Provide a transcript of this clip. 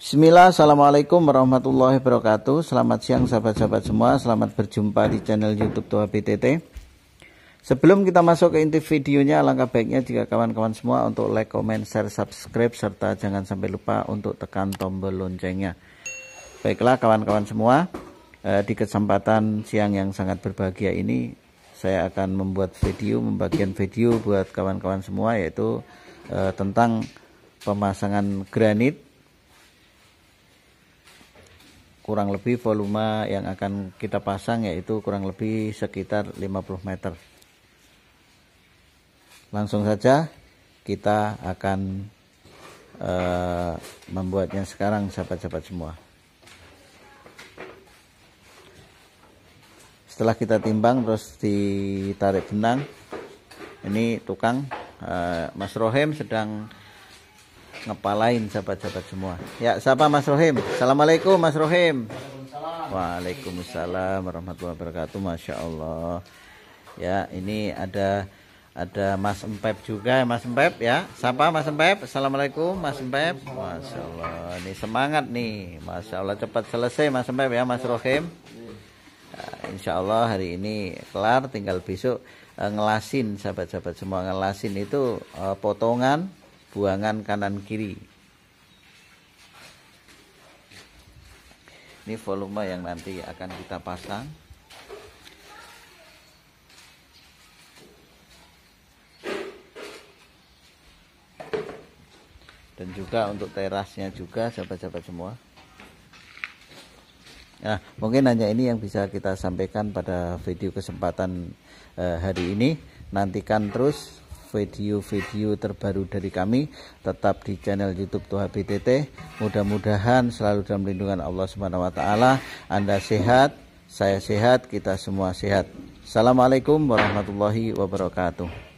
Bismillah, Assalamualaikum warahmatullahi wabarakatuh Selamat siang sahabat-sahabat semua Selamat berjumpa di channel youtube tua BTT Sebelum kita masuk ke inti videonya Alangkah baiknya jika kawan-kawan semua Untuk like, comment, share, subscribe Serta jangan sampai lupa untuk tekan tombol loncengnya Baiklah kawan-kawan semua eh, Di kesempatan siang yang sangat berbahagia ini Saya akan membuat video Membagian video buat kawan-kawan semua Yaitu eh, tentang pemasangan granit kurang lebih volume yang akan kita pasang yaitu kurang lebih sekitar 50 meter langsung saja kita akan uh, membuatnya sekarang sahabat-sahabat semua setelah kita timbang terus ditarik benang ini tukang uh, Mas Rohem sedang ngepalain sahabat-sahabat semua. Ya, siapa Mas Rohim? Assalamualaikum Mas Rohim. Waalaikumsalam warahmatullahi wabarakatuh. Masya Allah. Ya, ini ada ada Mas Empep juga, Mas Empep ya. Siapa Mas Empep? Assalamualaikum Mas Empep. Masya Allah, ini semangat nih. Masya Allah cepat selesai Mas Empep ya, Mas Rohim. Ya, insya Allah hari ini kelar, tinggal besok eh, ngelasin sahabat-sahabat semua ngelasin itu eh, potongan buangan kanan kiri ini volume yang nanti akan kita pasang dan juga untuk terasnya juga sahabat-sahabat semua Nah, mungkin hanya ini yang bisa kita sampaikan pada video kesempatan eh, hari ini. Nantikan terus video-video terbaru dari kami tetap di channel YouTube Tuha BTT. Mudah-mudahan selalu dalam lindungan Allah Subhanahu wa taala. Anda sehat, saya sehat, kita semua sehat. Assalamualaikum warahmatullahi wabarakatuh.